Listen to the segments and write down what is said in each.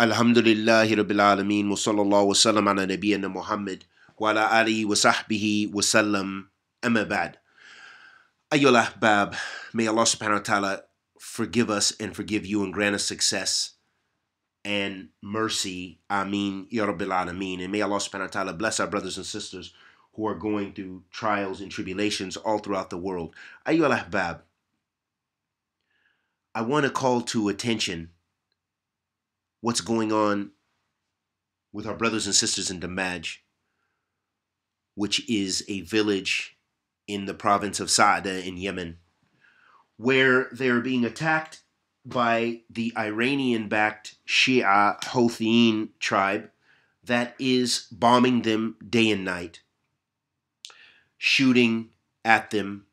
Alhamdulillahi Rabbil Alameen wa sallallahu wa sallam ala Muhammad wa ala alihi wa sahbihi wa sallam amma ba'd. Ayyul ahbab, may Allah subhanahu wa ta'ala forgive us and forgive you and grant us success and mercy. Ameen ya Rabbil Alameen. And may Allah subhanahu wa ta'ala bless our brothers and sisters who are going through trials and tribulations all throughout the world. Ayyul ahbab, I want to call to attention what's going on with our brothers and sisters in Damaj, which is a village in the province of Saada in Yemen, where they are being attacked by the Iranian backed Shia Houthiin tribe that is bombing them day and night, shooting at them,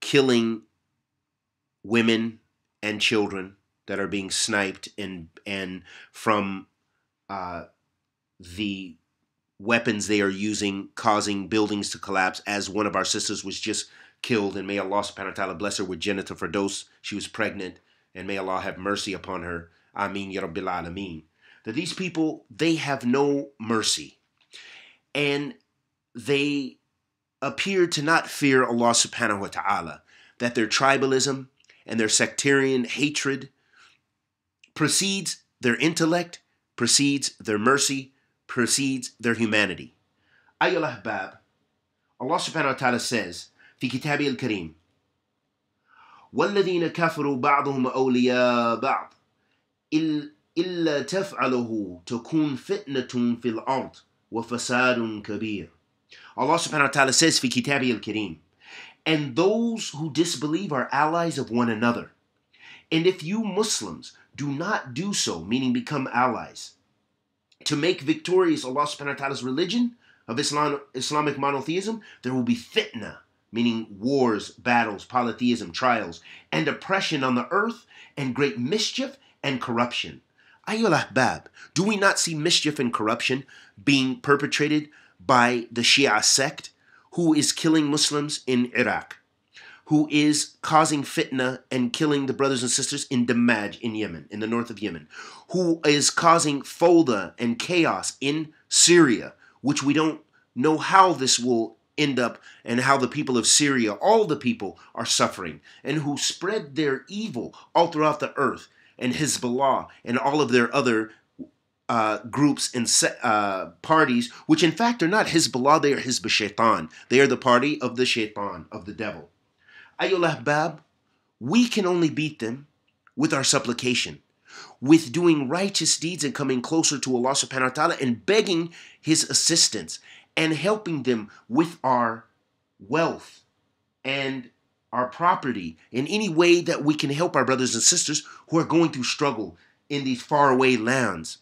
killing women and children that are being sniped and and from uh, the weapons they are using causing buildings to collapse as one of our sisters was just killed and may Allah subhanahu wa ta'ala bless her with Jannah Firdaus. She was pregnant and may Allah have mercy upon her. Amin Ya Rabbil Alameen. That these people, they have no mercy. And they appear to not fear Allah subhanahu wa ta'ala. That their tribalism and their sectarian hatred precedes their intellect, precedes their mercy, precedes their humanity. Ayyul Ahbab, Allah subhanahu wa ta'ala says, في كتابه الكريم, وَالَّذِينَ كَفَرُوا بَعْضُهُمْ أَوْلِيَاءَ بَعْضٍ إِلَّا تَفْعَلُهُ تَكُونْ فِتْنَةٌ فِي الْأَرْضِ وَفَسَادٌ كَبِيرٌ Allah subhanahu wa ta'ala says في كتابه الكريم, and those who disbelieve are allies of one another and if you Muslims do not do so, meaning become allies, to make victorious Allah subhanahu wa ta'ala's religion of Islam, Islamic monotheism, there will be fitna, meaning wars, battles, polytheism, trials, and oppression on the earth, and great mischief and corruption. Ayul Ahbab, do we not see mischief and corruption being perpetrated by the Shia sect who is killing Muslims in Iraq? who is causing fitna and killing the brothers and sisters in Damaj in Yemen, in the north of Yemen, who is causing folda and chaos in Syria, which we don't know how this will end up and how the people of Syria, all the people, are suffering, and who spread their evil all throughout the earth, and Hezbollah and all of their other uh, groups and uh, parties, which in fact are not Hezbollah, they are Hezbollah Shaitan. They are the party of the Shaitan, of the devil. Ayol Ahbab, we can only beat them with our supplication, with doing righteous deeds and coming closer to Allah subhanahu wa ta'ala and begging His assistance and helping them with our wealth and our property in any way that we can help our brothers and sisters who are going through struggle in these faraway lands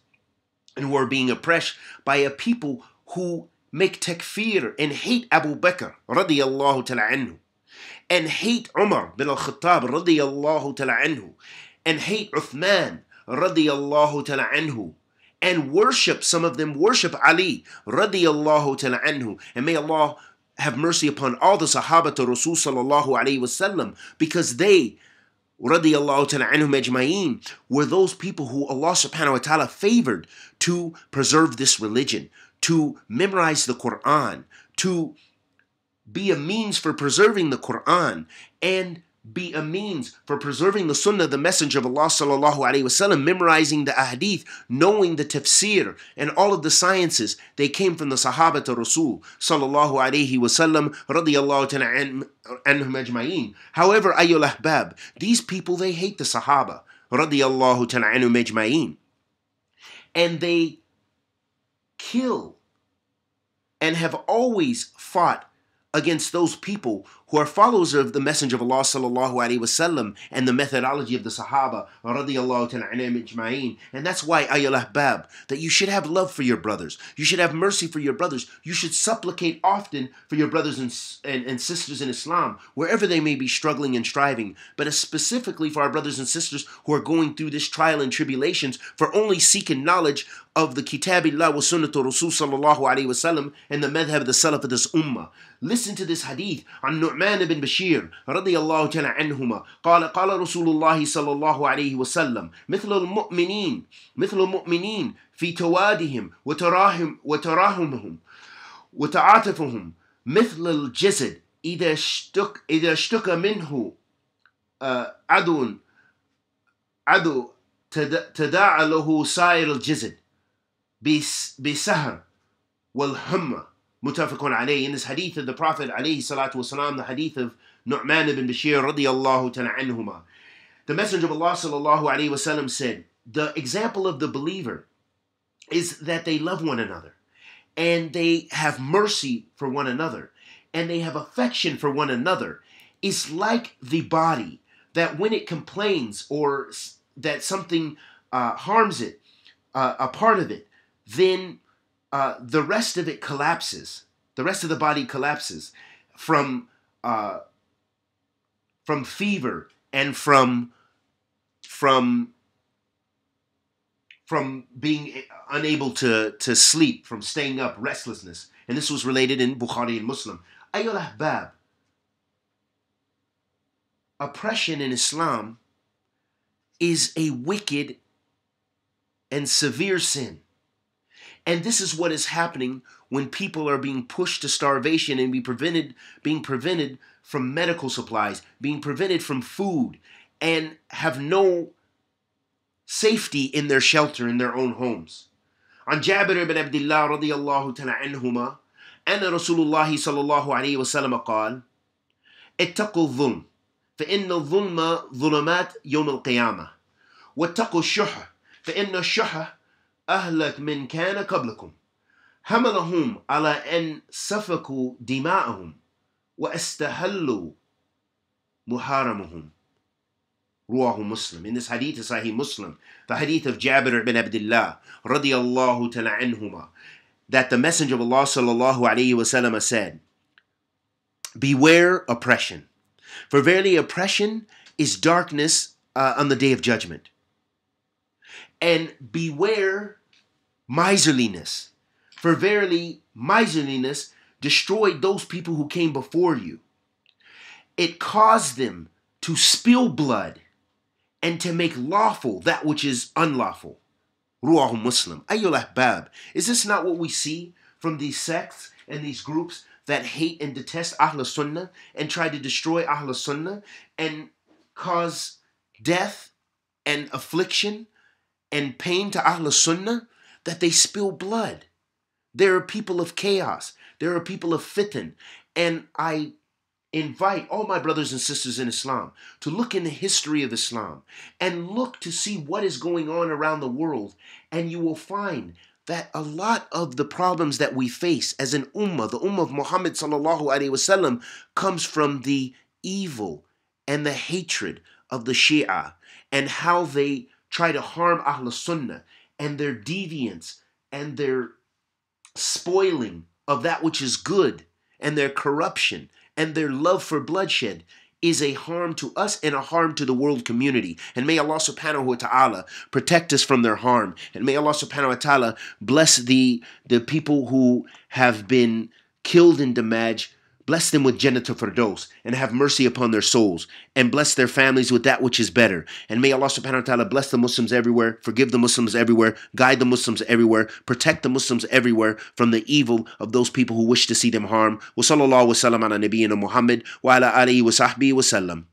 and who are being oppressed by a people who make takfir and hate Abu Bakr radiallahu ta'ala anhu and hate Umar bin al-Khattab radiyallahu ta'ala anhu and hate Uthman radiyallahu ta'ala anhu and worship some of them worship Ali radiyallahu ta'ala anhu and may Allah have mercy upon all the Sahaba to Rasul sallallahu alayhi wasallam because they radiyallahu ta'ala anhum ajma'een were those people who Allah subhanahu wa ta'ala favored to preserve this religion to memorize the Quran to be a means for preserving the Quran and be a means for preserving the Sunnah, the Messenger of Allah sallallahu alaihi wasallam, memorizing the Ahadith, knowing the Tafsir and all of the sciences. They came from the Sahaba to Rasul sallallahu alaihi wasallam, radiyallahu anhum ajma'in. However, ayul ahbab, these people they hate the Sahaba radiyallahu anhum ajma'in, and they kill and have always fought against those people who are followers of the Messenger of Allah sallallahu alaihi wasallam and the methodology of the Sahaba and that's why ayul bab that you should have love for your brothers you should have mercy for your brothers you should supplicate often for your brothers and, and, and sisters in Islam wherever they may be struggling and striving but specifically for our brothers and sisters who are going through this trial and tribulations for only seeking knowledge of the Kitab kitabillah wa sunnah Rasul sallallahu alaihi wasallam and the madhab of the salaf of this ummah listen to this hadith on النعمان بن بشير رضي الله تعالى عنهما قال قال رسول الله صلى الله عليه وسلم مثل المؤمنين مثل المؤمنين في توادهم وتراهم وتراهمهم وتعاطفهم مثل الجسد إذا اشتك إذا اشتكى منه آه، عدو عدو تداعى له سائر الجسد بسهر والهمة Mutafakun alayh. In this hadith of the Prophet alayhi salatu wasalam, the hadith of Nu'man ibn Bashir radiyallahu ta'ala anhuma. The Messenger of Allah sallallahu alayhi wasallam said, the example of the believer is that they love one another and they have mercy for one another and they have affection for one another. It's like the body that when it complains or that something uh, harms it, uh, a part of it, then uh, the rest of it collapses. The rest of the body collapses from uh, from fever and from from from being unable to, to sleep, from staying up, restlessness. And this was related in Bukhari and Muslim. Ayul Ahbab. Oppression in Islam is a wicked and severe sin. And this is what is happening when people are being pushed to starvation and be prevented being prevented from medical supplies, being prevented from food and have no safety in their shelter in their own homes. عن جابر بن عبد الله رضي الله تعالى عنهما أن رسول الله صلى الله عليه وسلم قال اتقوا الظلم فإن الظلم ظلمات يوم القيامة واتقوا الشح فإن الشح أهلك من كان قبلكم حملهم على أن سفكوا دماءهم واستهلوا محارمهم رواه مسلم. In this hadith is Sahih Muslim, the hadith of Jabir ibn Abdullah radiallahu ta'ala anhuma, that the Messenger of Allah صلى الله عليه وسلم said, Beware oppression, for verily oppression is darkness uh, on the day of judgment. And beware miserliness. For verily, miserliness destroyed those people who came before you. It caused them to spill blood and to make lawful that which is unlawful. Ruah Muslim. Ayyul Ahbab. Is this not what we see from these sects and these groups that hate and detest Ahl Sunnah and try to destroy Ahl Sunnah and cause death and affliction and pain to Ahl Sunnah? that they spill blood. There are people of chaos. There are people of fitan. And I invite all my brothers and sisters in Islam to look in the history of Islam and look to see what is going on around the world. And you will find that a lot of the problems that we face as an ummah, the ummah of Muhammad sallallahu alaihi wasallam, comes from the evil and the hatred of the Shia and how they try to harm Ahl Sunnah and their deviance and their spoiling of that which is good and their corruption and their love for bloodshed is a harm to us and a harm to the world community. And may Allah subhanahu wa ta'ala protect us from their harm. And may Allah subhanahu wa ta'ala bless the, the people who have been killed in Damaj Bless them with Jannah Firdaus and have mercy upon their souls and bless their families with that which is better. And may Allah subhanahu wa ta'ala bless the Muslims everywhere, forgive the Muslims everywhere, guide the Muslims everywhere, protect the Muslims everywhere from the evil of those people who wish to see them harm. Wa sallallahu wa sallam ala Muhammad wa ala alihi wa sahbihi wa sallam.